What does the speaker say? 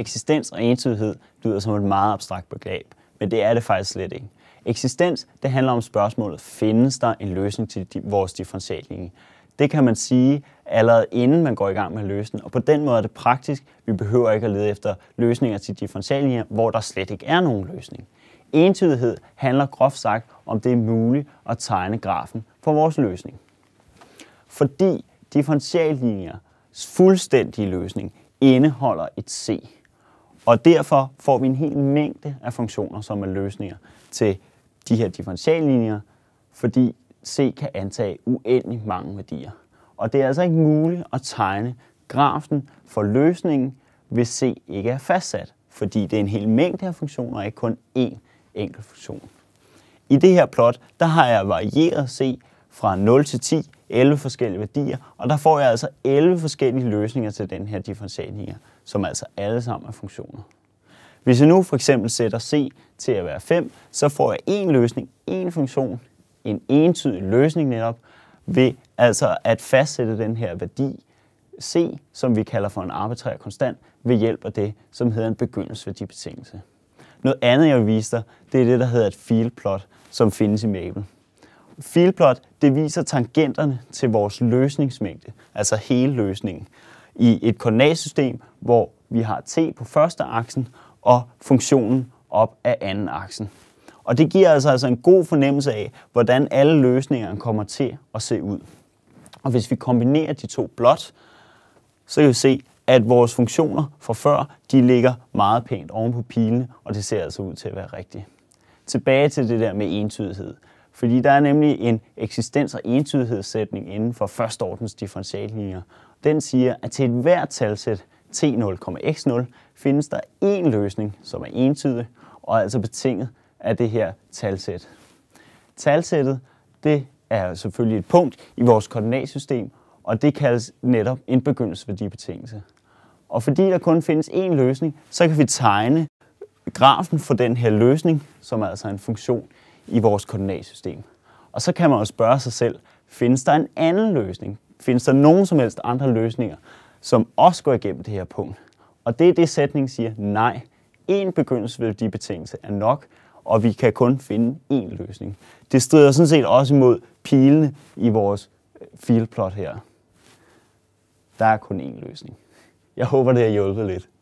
Eksistens og entydighed lyder som et meget abstrakt begreb, men det er det faktisk slet ikke. Eksistens, det handler om spørgsmålet, findes der en løsning til vores differentialning? Det kan man sige allerede inden man går i gang med at løse den, og på den måde er det praktisk. Vi behøver ikke at lede efter løsninger til differentialligninger, hvor der slet ikke er nogen løsning. Entydighed handler groft sagt om det er muligt at tegne grafen for vores løsning. Fordi differentiallinjers fuldstændige løsning indeholder et C. Og derfor får vi en hel mængde af funktioner, som er løsninger til de her differentiallinjer, fordi C kan antage uendelig mange værdier. Og det er altså ikke muligt at tegne grafen for løsningen, hvis C ikke er fastsat, fordi det er en hel mængde af funktioner, og ikke kun én enkelt funktion. I det her plot, der har jeg varieret C fra 0 til 10, 11 forskellige værdier, og der får jeg altså 11 forskellige løsninger til den her differentialligninger, som altså alle sammen er funktioner. Hvis jeg nu for eksempel sætter c til at være 5, så får jeg en løsning, en funktion, en entydig løsning netop, ved altså at fastsætte den her værdi c, som vi kalder for en arbitrær konstant, ved hjælp af det, som hedder en begyndelsesværdibetingelse. Noget andet, jeg vil vise dig, det er det, der hedder et field plot, som findes i Mabel. Fieldplot, det viser tangenterne til vores løsningsmængde, altså hele løsningen, i et koordinatsystem, hvor vi har t på første aksen og funktionen op af anden aksen. Og det giver altså, altså en god fornemmelse af, hvordan alle løsningerne kommer til at se ud. Og hvis vi kombinerer de to blot, så kan vi se, at vores funktioner fra før, de ligger meget pænt oven på pilene, og det ser altså ud til at være rigtigt. Tilbage til det der med entydighed. Fordi der er nemlig en eksistens- og entydighedssætning inden for førsteordens differentialligninger. Den siger, at til hvert talsæt t 0 x 0 findes der én løsning, som er entydig og er altså betinget af det her talsæt. Talsættet det er selvfølgelig et punkt i vores koordinatsystem, og det kaldes netop en begyndelsesværdibetingelse. Og fordi der kun findes én løsning, så kan vi tegne grafen for den her løsning, som er altså en funktion i vores koordinatsystem. Og så kan man jo spørge sig selv, findes der en anden løsning? Findes der nogen som helst andre løsninger, som også går igennem det her punkt? Og det er det, sætningen siger, nej, én begyndelse er nok, og vi kan kun finde én løsning. Det strider sådan set også imod pilene i vores øh, fieldplot her. Der er kun én løsning. Jeg håber, det har hjulpet lidt.